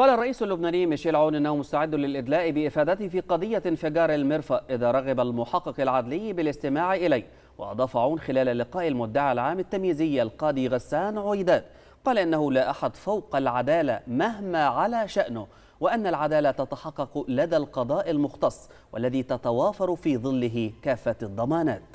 قال الرئيس اللبناني ميشيل عون انه مستعد للادلاء بافادته في قضيه انفجار المرفأ اذا رغب المحقق العدلي بالاستماع اليه واضاف عون خلال لقاء المدعي العام التمييزي القاضي غسان عويداد قال انه لا احد فوق العداله مهما على شانه وان العداله تتحقق لدى القضاء المختص والذي تتوافر في ظله كافه الضمانات